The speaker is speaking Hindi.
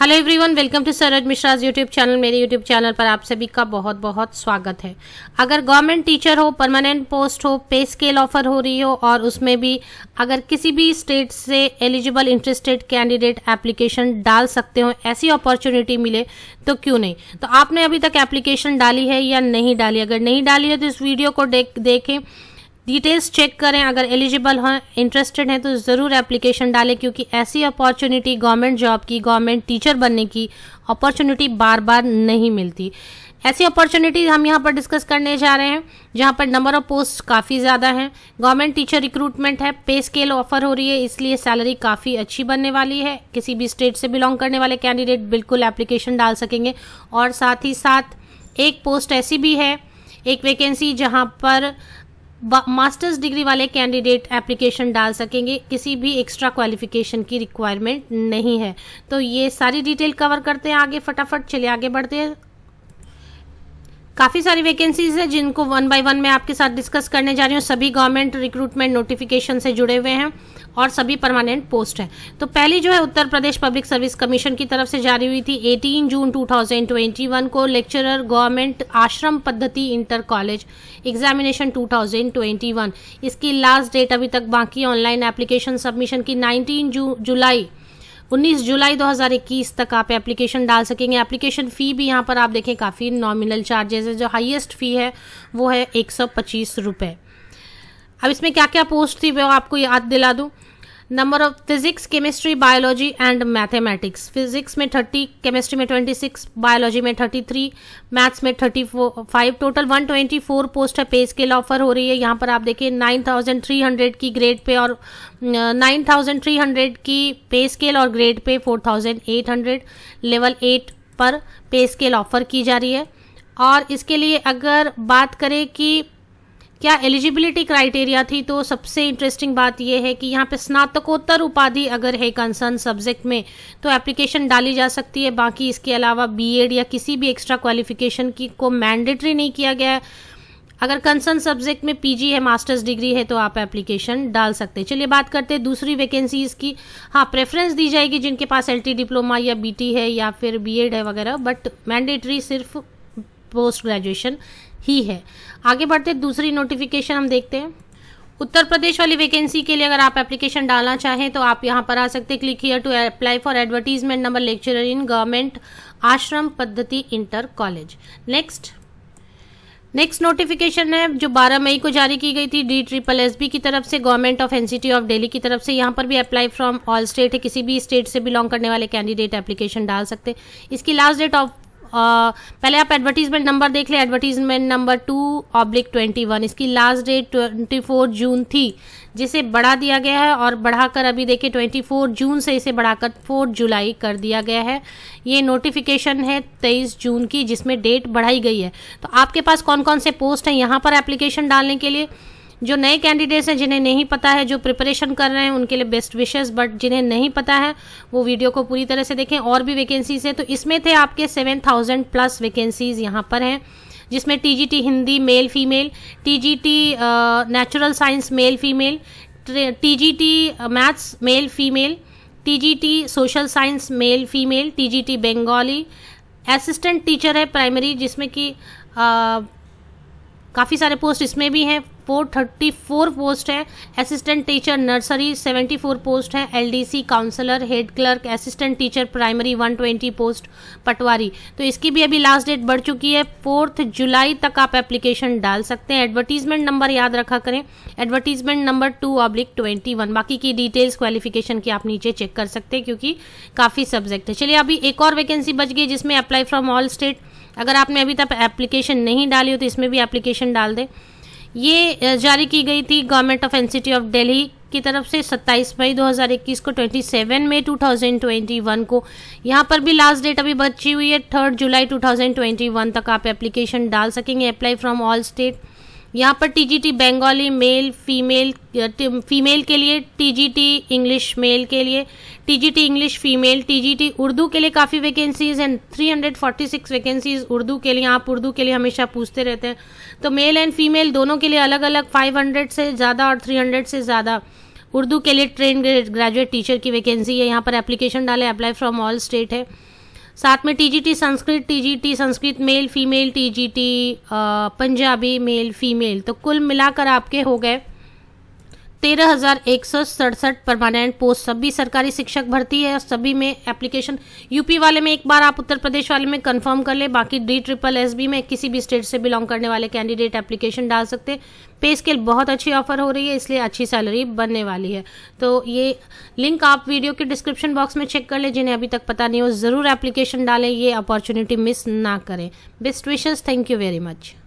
hello everyone welcome to Saraj Mishra's YouTube channel मेरे यूट्यूब चैनल पर आप सभी का बहुत बहुत स्वागत है अगर गवर्नमेंट टीचर हो परमानेंट पोस्ट हो पे स्केल ऑफर हो रही हो और उसमें भी अगर किसी भी स्टेट से एलिजिबल इंटरेस्टेड कैंडिडेट एप्लीकेशन डाल सकते हो ऐसी अपॉर्चुनिटी मिले तो क्यों नहीं तो आपने अभी तक एप्लीकेशन डाली है या नहीं डाली अगर नहीं डाली है तो इस वीडियो को देख देखें डिटेल्स चेक करें अगर एलिजिबल हैं इंटरेस्टेड हैं तो ज़रूर एप्लीकेशन डालें क्योंकि ऐसी अपॉर्चुनिटी गवर्नमेंट जॉब की गवर्नमेंट टीचर बनने की अपॉर्चुनिटी बार बार नहीं मिलती ऐसी अपॉर्चुनिटी हम यहाँ पर डिस्कस करने जा रहे हैं जहाँ पर नंबर ऑफ पोस्ट काफ़ी ज़्यादा हैं गवर्नमेंट टीचर रिक्रूटमेंट है पे स्केल ऑफर हो रही है इसलिए सैलरी काफ़ी अच्छी बनने वाली है किसी भी स्टेट से बिलोंग करने वाले कैंडिडेट बिल्कुल एप्लीकेशन डाल सकेंगे और साथ ही साथ एक पोस्ट ऐसी भी है एक वैकेंसी जहाँ पर मास्टर्स डिग्री वाले कैंडिडेट एप्लीकेशन डाल सकेंगे किसी भी एक्स्ट्रा क्वालिफिकेशन की रिक्वायरमेंट नहीं है तो ये सारी डिटेल कवर करते हैं आगे फटाफट चलिए आगे बढ़ते हैं काफ़ी सारी वैकेंसीज है जिनको वन बाय वन मैं आपके साथ डिस्कस करने जा रही हूँ सभी गवर्नमेंट रिक्रूटमेंट नोटिफिकेशन से जुड़े हुए हैं और सभी परमानेंट पोस्ट है तो पहली जो है Uttar Pradesh public service commission की तरफ से जारी हुई थी 18 जून 2021 को लेक्चरर गवर्नमेंट आश्रम पद्धति इंटर कॉलेज एग्जामिनेशन 2021 इसकी लास्ट डेट अभी तक बाकी ऑनलाइन एप्लीकेशन सबमिशन की नाइनटीन जू जुलाई 19 जुलाई 2021 तक आप एप्लीकेशन डाल सकेंगे एप्लीकेशन फ़ी भी यहाँ पर आप देखें काफ़ी नॉमिनल चार्जेस है जो हाईएस्ट फ़ी है वो है एक सौ पच्चीस अब इसमें क्या क्या पोस्ट थी वो आपको याद दिला दूँ number of physics chemistry biology and mathematics physics में थर्टी केमिस्ट्री में ट्वेंटी सिक्स बायोलॉजी में थर्टी थ्री मैथ्स में thirty five total one twenty four post है पे स्केल ऑफर हो रही है यहाँ पर आप देखिए नाइन थाउजेंड थ्री हंड्रेड की ग्रेड पे और नाइन थाउजेंड थ्री हंड्रेड की पे स्केल और grade pay four thousand eight hundred level eight पर पे स्केल ऑफर की जा रही है और इसके लिए अगर बात करें कि क्या एलिजिबिलिटी क्राइटेरिया थी तो सबसे इंटरेस्टिंग बात यह है कि यहाँ पे स्नातकोत्तर उपाधि अगर है कंसर्न सब्जेक्ट में तो एप्लीकेशन डाली जा सकती है बाकी इसके अलावा बीएड या किसी भी एक्स्ट्रा क्वालिफिकेशन की को मैंडेटरी नहीं किया गया है अगर कंसर्न सब्जेक्ट में पीजी है मास्टर्स डिग्री है तो आप एप्लीकेशन डाल सकते हैं चलिए बात करते हैं दूसरी वैकेंसीज की हाँ प्रेफरेंस दी जाएगी जिनके पास एल डिप्लोमा या बी है या फिर बी है वगैरह बट मैंडेटरी सिर्फ पोस्ट ग्रेजुएशन ही है आगे बढ़ते दूसरी नोटिफिकेशन हम देखते हैं उत्तर प्रदेश वाली वैकेंसी के लिए अगर आप एप्लीकेशन डालना चाहें तो आप यहां पर आ सकते हैं click here to apply for advertisement number lecturer in government आश्रम पद्धति inter college next next notification है जो 12 मई को जारी की गई थी डी ट्रिपल एस बी की तरफ से government of NCT of Delhi की तरफ से यहाँ पर भी अप्लाई फ्रॉम ऑल स्टेट है किसी भी स्टेट से बिलोंग करने वाले कैंडिडेट एप्लीकेशन डाल सकते हैं इसकी लास्ट डेट ऑफ पहले आप एडवर्टीजमेंट नंबर देख लें advertisement number two oblique twenty one इसकी last date twenty four June थी जिसे बढ़ा दिया गया है और बढ़ाकर अभी देखिए ट्वेंटी फोर जून से इसे बढ़ाकर फोर जुलाई कर दिया गया है ये नोटिफिकेशन है तेईस जून की जिसमें डेट बढ़ाई गई है तो आपके पास कौन कौन से पोस्ट हैं यहाँ पर एप्लीकेशन डालने के लिए जो नए कैंडिडेट्स हैं जिन्हें नहीं पता है जो प्रिपरेशन कर रहे हैं उनके लिए बेस्ट विशेष बट जिन्हें नहीं पता है वो वीडियो को पूरी तरह से देखें और भी वैकेंसीज हैं तो इसमें थे आपके सेवन थाउजेंड प्लस वैकेंसीज यहाँ पर हैं जिसमें TGT Hindi male female TGT natural science male female TGT maths male female TGT social science male female TGT Bengali assistant teacher है प्राइमरी जिसमें कि काफ़ी सारे पोस्ट इसमें भी हैं फोर थर्टी फोर पोस्ट है assistant teacher nursery seventy four post है LDC counsellor head clerk assistant teacher primary one twenty post patwari तो इसकी भी अभी लास्ट डेट बढ़ चुकी है फोर्थ जुलाई तक आप एप्लीकेशन डाल सकते हैं एडवर्टीजमेंट नंबर याद रखा करें advertisement number two oblique twenty one बाकी की डिटेल्स क्वालिफिकेशन की आप नीचे चेक कर सकते हैं क्योंकि काफ़ी सब्जेक्ट है चलिए अभी एक और वैकेंसी बच गई जिसमें अप्लाई फ्रॉम ऑल स्टेट अगर आपने अभी तक एप्लीकेशन नहीं डाली हो तो इसमें भी एप्लीकेशन डाल दें ये जारी की गई थी government of NCT of Delhi की तरफ से 27 मई 2021 को 27 मई 2021 को यहाँ पर भी लास्ट डेट अभी बची हुई है थर्ड जुलाई 2021 तक आप एप्लीकेशन डाल सकेंगे अप्लाई फ्रॉम ऑल स्टेट यहाँ पर T G T Bengali male female female के लिए T G T English male के लिए T G T English female T G T Urdu के लिए काफ़ी वैकेंसीज एंड 346 वैकेंसीज उर्दू के लिए आप उर्दू के लिए हमेशा पूछते रहते हैं तो मेल एंड फीमेल दोनों के लिए अलग अलग 500 से ज़्यादा और 300 से ज़्यादा उर्दू के लिए ट्रेन ग्रेजुएट टीचर की वैकेंसी है यहाँ पर एप्लीकेशन डाले अप्लाई फ्रॉम ऑल स्टेट है साथ में TGT Sanskrit TGT Sanskrit male female TGT Punjabi male female तो कुल मिलाकर आपके हो गए तेरह हज़ार एक सौ सड़सठ परमानेंट पोस्ट सभी सरकारी शिक्षक भर्ती है और सभी में एप्लीकेशन यूपी वाले में एक बार आप उत्तर प्रदेश वाले में कंफर्म कर ले बाकी डी ट्रिपल एस बी में किसी भी स्टेट से बिलोंग करने वाले कैंडिडेट एप्लीकेशन डाल सकते हैं पे स्केल बहुत अच्छी ऑफर हो रही है इसलिए अच्छी सैलरी बनने वाली है तो ये लिंक आप वीडियो के डिस्क्रिप्शन बॉक्स में चेक कर लें जिन्हें अभी तक पता नहीं हो ज़रूर एप्लीकेशन डालें ये अपॉर्चुनिटी मिस ना करें best wishes thank you very much